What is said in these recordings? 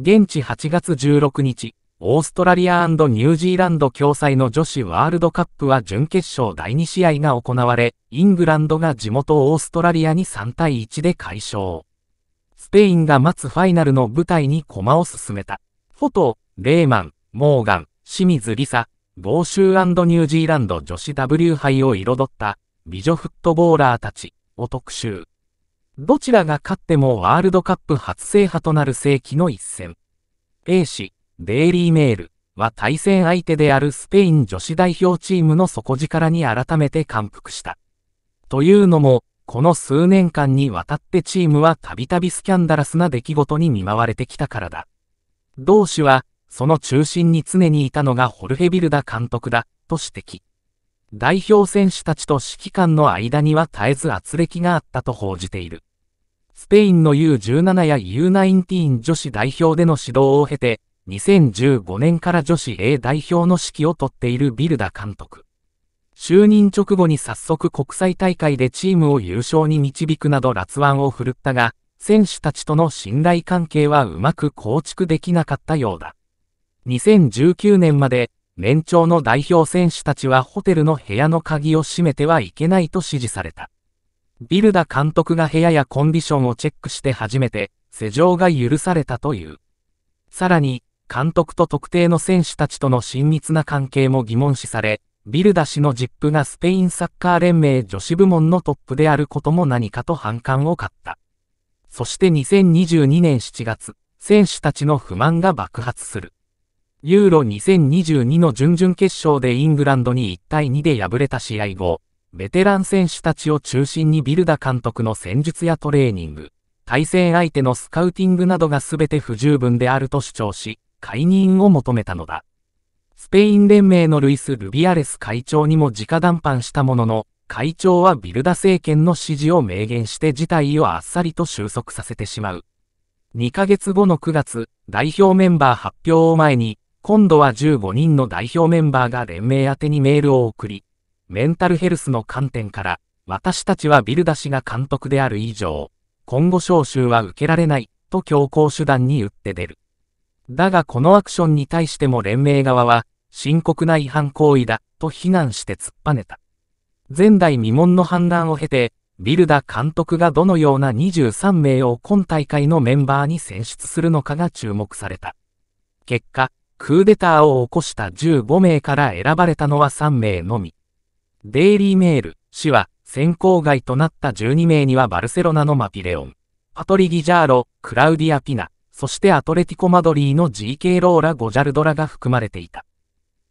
現地8月16日、オーストラリアニュージーランド共催の女子ワールドカップは準決勝第2試合が行われ、イングランドが地元オーストラリアに3対1で快勝。スペインが待つファイナルの舞台に駒を進めた。フォト、レーマン、モーガン、清水リ沙、豪州ニュージーランド女子 W 杯を彩った美女フットボーラーたちを特集。どちらが勝ってもワールドカップ初制覇となる世紀の一戦。A 氏、デイリーメールは対戦相手であるスペイン女子代表チームの底力に改めて感服した。というのも、この数年間にわたってチームはたびたびスキャンダラスな出来事に見舞われてきたからだ。同氏は、その中心に常にいたのがホルヘビルダ監督だ、と指摘。代表選手たちと指揮官の間には絶えず圧力があったと報じている。スペインの U17 や U19 女子代表での指導を経て、2015年から女子 A 代表の指揮を執っているビルダ監督。就任直後に早速国際大会でチームを優勝に導くなど辣腕を振るったが、選手たちとの信頼関係はうまく構築できなかったようだ。2019年まで年長の代表選手たちはホテルの部屋の鍵を閉めてはいけないと指示された。ビルダ監督が部屋やコンディションをチェックして初めて、施錠が許されたという。さらに、監督と特定の選手たちとの親密な関係も疑問視され、ビルダ氏のジップがスペインサッカー連盟女子部門のトップであることも何かと反感を買った。そして2022年7月、選手たちの不満が爆発する。ユーロ2022の準々決勝でイングランドに1対2で敗れた試合後、ベテラン選手たちを中心にビルダ監督の戦術やトレーニング、対戦相手のスカウティングなどが全て不十分であると主張し、解任を求めたのだ。スペイン連盟のルイス・ルビアレス会長にも直談判したものの、会長はビルダ政権の支持を明言して事態をあっさりと収束させてしまう。2ヶ月後の9月、代表メンバー発表を前に、今度は15人の代表メンバーが連盟宛てにメールを送り、メンタルヘルスの観点から、私たちはビルダ氏が監督である以上、今後招集は受けられない、と強硬手段に打って出る。だがこのアクションに対しても連盟側は、深刻な違反行為だ、と非難して突っぱねた。前代未聞の判断を経て、ビルダ監督がどのような23名を今大会のメンバーに選出するのかが注目された。結果、クーデターを起こした15名から選ばれたのは3名のみ。デイリーメール、氏は選考外となった12名にはバルセロナのマピレオン、パトリ・ギジャーロ、クラウディア・ピナ、そしてアトレティコ・マドリーの GK ローラ・ゴジャルドラが含まれていた。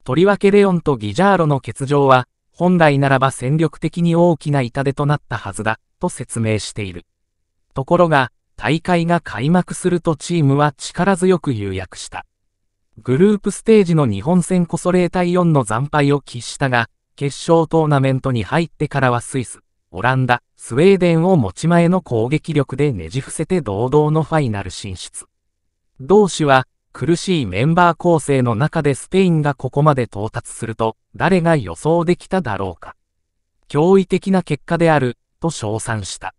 とりわけレオンとギジャーロの欠場は、本来ならば戦力的に大きな痛手となったはずだ、と説明している。ところが、大会が開幕するとチームは力強く誘約した。グループステージの日本戦こそ0対4の惨敗を喫したが、決勝トーナメントに入ってからはスイス、オランダ、スウェーデンを持ち前の攻撃力でねじ伏せて堂々のファイナル進出。同氏は、苦しいメンバー構成の中でスペインがここまで到達すると、誰が予想できただろうか。驚異的な結果である、と称賛した。